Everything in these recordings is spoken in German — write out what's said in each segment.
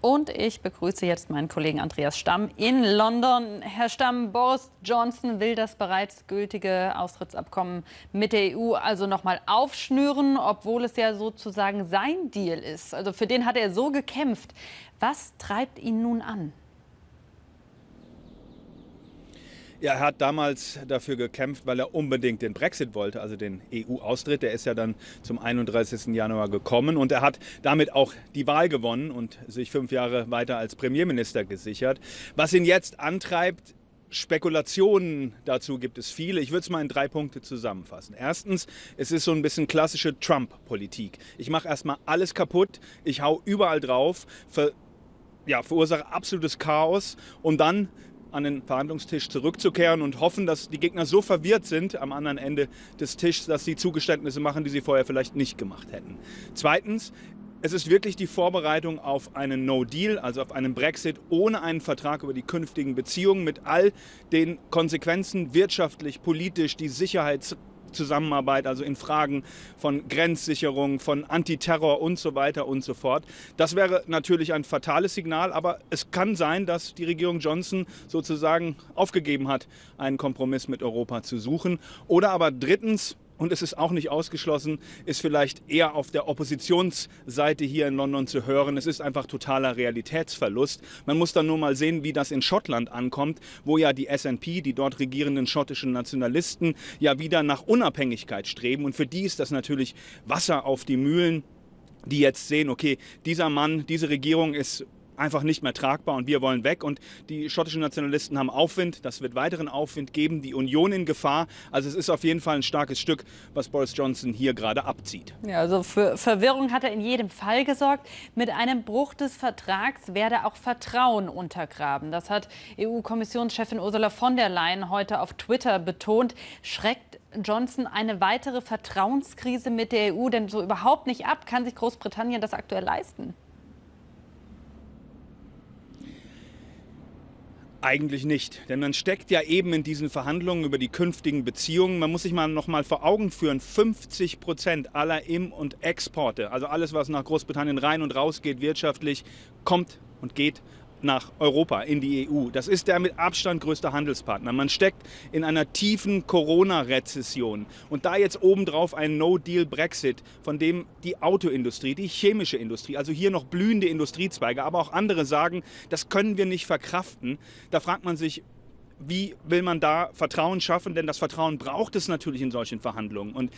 Und ich begrüße jetzt meinen Kollegen Andreas Stamm in London. Herr Stamm, Boris Johnson will das bereits gültige Austrittsabkommen mit der EU also nochmal aufschnüren, obwohl es ja sozusagen sein Deal ist. Also für den hat er so gekämpft. Was treibt ihn nun an? Ja, er hat damals dafür gekämpft, weil er unbedingt den Brexit wollte, also den EU-Austritt. Der ist ja dann zum 31. Januar gekommen und er hat damit auch die Wahl gewonnen und sich fünf Jahre weiter als Premierminister gesichert. Was ihn jetzt antreibt, Spekulationen dazu gibt es viele. Ich würde es mal in drei Punkte zusammenfassen. Erstens, es ist so ein bisschen klassische Trump-Politik. Ich mache erstmal alles kaputt, ich hau überall drauf, ver, ja, verursache absolutes Chaos und dann an den Verhandlungstisch zurückzukehren und hoffen, dass die Gegner so verwirrt sind am anderen Ende des Tisches, dass sie Zugeständnisse machen, die sie vorher vielleicht nicht gemacht hätten. Zweitens, es ist wirklich die Vorbereitung auf einen No-Deal, also auf einen Brexit ohne einen Vertrag über die künftigen Beziehungen mit all den Konsequenzen wirtschaftlich, politisch, die Sicherheits- Zusammenarbeit, also in Fragen von Grenzsicherung, von Antiterror und so weiter und so fort. Das wäre natürlich ein fatales Signal, aber es kann sein, dass die Regierung Johnson sozusagen aufgegeben hat, einen Kompromiss mit Europa zu suchen. Oder aber drittens, und es ist auch nicht ausgeschlossen, ist vielleicht eher auf der Oppositionsseite hier in London zu hören. Es ist einfach totaler Realitätsverlust. Man muss dann nur mal sehen, wie das in Schottland ankommt, wo ja die SNP, die dort regierenden schottischen Nationalisten, ja wieder nach Unabhängigkeit streben. Und für die ist das natürlich Wasser auf die Mühlen die jetzt sehen, okay, dieser Mann, diese Regierung ist einfach nicht mehr tragbar und wir wollen weg. Und die schottischen Nationalisten haben Aufwind, das wird weiteren Aufwind geben, die Union in Gefahr. Also es ist auf jeden Fall ein starkes Stück, was Boris Johnson hier gerade abzieht. Ja, also für Verwirrung hat er in jedem Fall gesorgt. Mit einem Bruch des Vertrags werde auch Vertrauen untergraben. Das hat EU-Kommissionschefin Ursula von der Leyen heute auf Twitter betont. Schreckt Johnson eine weitere Vertrauenskrise mit der EU denn so überhaupt nicht ab? Kann sich Großbritannien das aktuell leisten? Eigentlich nicht, denn man steckt ja eben in diesen Verhandlungen über die künftigen Beziehungen. Man muss sich mal noch mal vor Augen führen: 50 Prozent aller Im- und Exporte, also alles, was nach Großbritannien rein und raus geht wirtschaftlich, kommt und geht nach Europa, in die EU. Das ist der mit Abstand größte Handelspartner. Man steckt in einer tiefen Corona-Rezession. Und da jetzt obendrauf ein No-Deal-Brexit, von dem die Autoindustrie, die chemische Industrie, also hier noch blühende Industriezweige, aber auch andere sagen, das können wir nicht verkraften. Da fragt man sich, wie will man da Vertrauen schaffen? Denn das Vertrauen braucht es natürlich in solchen Verhandlungen. Und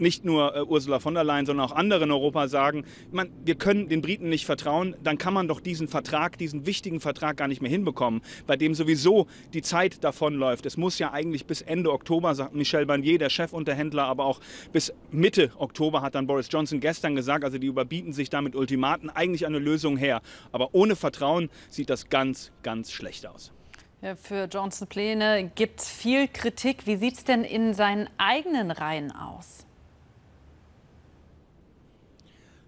nicht nur äh, Ursula von der Leyen, sondern auch andere in Europa sagen, man, wir können den Briten nicht vertrauen, dann kann man doch diesen Vertrag, diesen wichtigen Vertrag gar nicht mehr hinbekommen, bei dem sowieso die Zeit davonläuft. Es muss ja eigentlich bis Ende Oktober, sagt Michel Barnier, der Chefunterhändler, aber auch bis Mitte Oktober hat dann Boris Johnson gestern gesagt, also die überbieten sich da mit Ultimaten eigentlich eine Lösung her. Aber ohne Vertrauen sieht das ganz, ganz schlecht aus. Ja, für Johnson Pläne gibt es viel Kritik. Wie sieht es denn in seinen eigenen Reihen aus?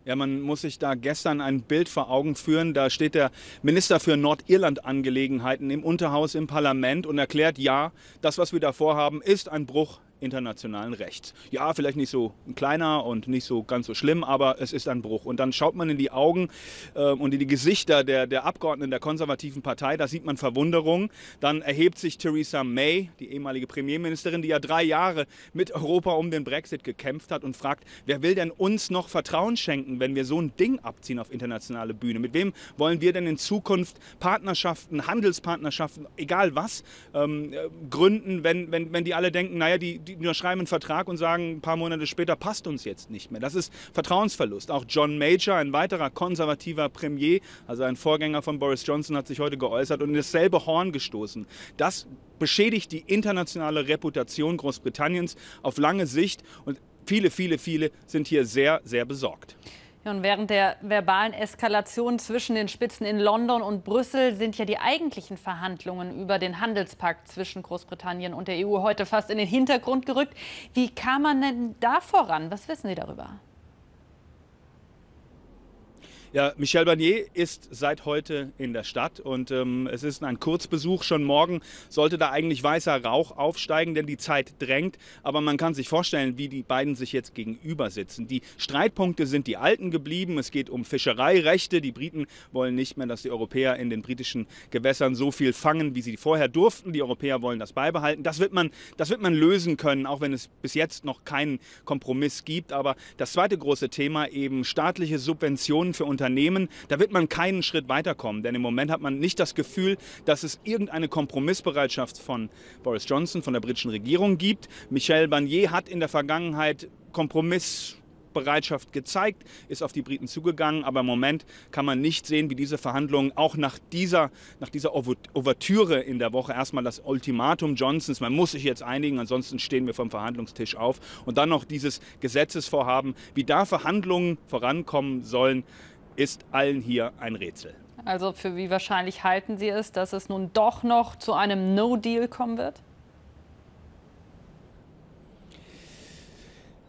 Ja, man muss sich da gestern ein Bild vor Augen führen. Da steht der Minister für Nordirland-Angelegenheiten im Unterhaus im Parlament und erklärt, ja, das, was wir da vorhaben, ist ein Bruch internationalen Rechts. Ja, vielleicht nicht so ein kleiner und nicht so ganz so schlimm, aber es ist ein Bruch. Und dann schaut man in die Augen äh, und in die Gesichter der, der Abgeordneten der konservativen Partei, da sieht man Verwunderung. Dann erhebt sich Theresa May, die ehemalige Premierministerin, die ja drei Jahre mit Europa um den Brexit gekämpft hat und fragt, wer will denn uns noch Vertrauen schenken, wenn wir so ein Ding abziehen auf internationale Bühne? Mit wem wollen wir denn in Zukunft Partnerschaften, Handelspartnerschaften, egal was, ähm, äh, gründen, wenn, wenn, wenn die alle denken, naja, die, die die unterschreiben einen Vertrag und sagen ein paar Monate später, passt uns jetzt nicht mehr. Das ist Vertrauensverlust. Auch John Major, ein weiterer konservativer Premier, also ein Vorgänger von Boris Johnson, hat sich heute geäußert und in dasselbe Horn gestoßen. Das beschädigt die internationale Reputation Großbritanniens auf lange Sicht und viele, viele, viele sind hier sehr, sehr besorgt und während der verbalen Eskalation zwischen den Spitzen in London und Brüssel sind ja die eigentlichen Verhandlungen über den Handelspakt zwischen Großbritannien und der EU heute fast in den Hintergrund gerückt. Wie kam man denn da voran? Was wissen Sie darüber? Ja, Michel Barnier ist seit heute in der Stadt und ähm, es ist ein Kurzbesuch. Schon morgen sollte da eigentlich weißer Rauch aufsteigen, denn die Zeit drängt. Aber man kann sich vorstellen, wie die beiden sich jetzt gegenüber sitzen. Die Streitpunkte sind die alten geblieben. Es geht um Fischereirechte. Die Briten wollen nicht mehr, dass die Europäer in den britischen Gewässern so viel fangen, wie sie vorher durften. Die Europäer wollen das beibehalten. Das wird man, das wird man lösen können, auch wenn es bis jetzt noch keinen Kompromiss gibt. Aber das zweite große Thema eben staatliche Subventionen für Unternehmen. Unternehmen, da wird man keinen Schritt weiterkommen. Denn im Moment hat man nicht das Gefühl, dass es irgendeine Kompromissbereitschaft von Boris Johnson, von der britischen Regierung gibt. Michel Barnier hat in der Vergangenheit Kompromiss Bereitschaft gezeigt, ist auf die Briten zugegangen, aber im Moment kann man nicht sehen, wie diese Verhandlungen auch nach dieser, nach dieser Ouvertüre in der Woche erstmal das Ultimatum Johnsons, man muss sich jetzt einigen, ansonsten stehen wir vom Verhandlungstisch auf und dann noch dieses Gesetzesvorhaben, wie da Verhandlungen vorankommen sollen, ist allen hier ein Rätsel. Also für wie wahrscheinlich halten Sie es, dass es nun doch noch zu einem No-Deal kommen wird?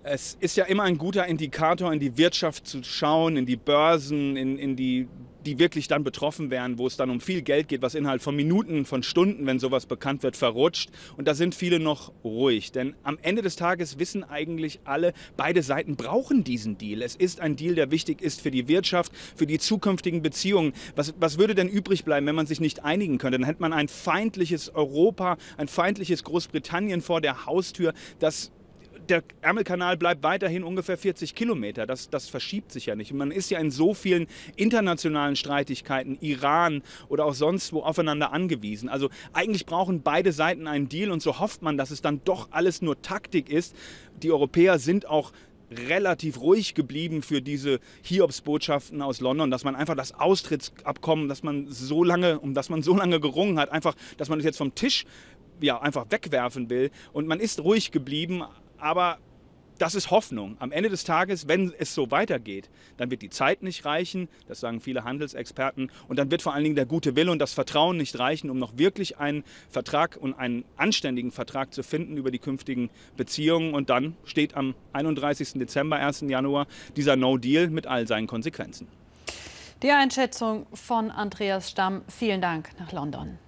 Es ist ja immer ein guter Indikator, in die Wirtschaft zu schauen, in die Börsen, in, in die die wirklich dann betroffen wären, wo es dann um viel Geld geht, was innerhalb von Minuten, von Stunden, wenn sowas bekannt wird, verrutscht. Und da sind viele noch ruhig. Denn am Ende des Tages wissen eigentlich alle, beide Seiten brauchen diesen Deal. Es ist ein Deal, der wichtig ist für die Wirtschaft, für die zukünftigen Beziehungen. Was, was würde denn übrig bleiben, wenn man sich nicht einigen könnte? Dann hätte man ein feindliches Europa, ein feindliches Großbritannien vor der Haustür, das der Ärmelkanal bleibt weiterhin ungefähr 40 Kilometer. Das, das verschiebt sich ja nicht. man ist ja in so vielen internationalen Streitigkeiten, Iran oder auch sonst wo, aufeinander angewiesen. Also eigentlich brauchen beide Seiten einen Deal und so hofft man, dass es dann doch alles nur Taktik ist. Die Europäer sind auch relativ ruhig geblieben für diese Hiobsbotschaften aus London, dass man einfach das Austrittsabkommen, dass man so lange, um das man so lange gerungen hat, einfach, dass man es das jetzt vom Tisch ja, einfach wegwerfen will. Und man ist ruhig geblieben, aber das ist Hoffnung. Am Ende des Tages, wenn es so weitergeht, dann wird die Zeit nicht reichen, das sagen viele Handelsexperten, und dann wird vor allen Dingen der gute Wille und das Vertrauen nicht reichen, um noch wirklich einen Vertrag und einen anständigen Vertrag zu finden über die künftigen Beziehungen. Und dann steht am 31. Dezember, 1. Januar dieser No-Deal mit all seinen Konsequenzen. Die Einschätzung von Andreas Stamm. Vielen Dank nach London.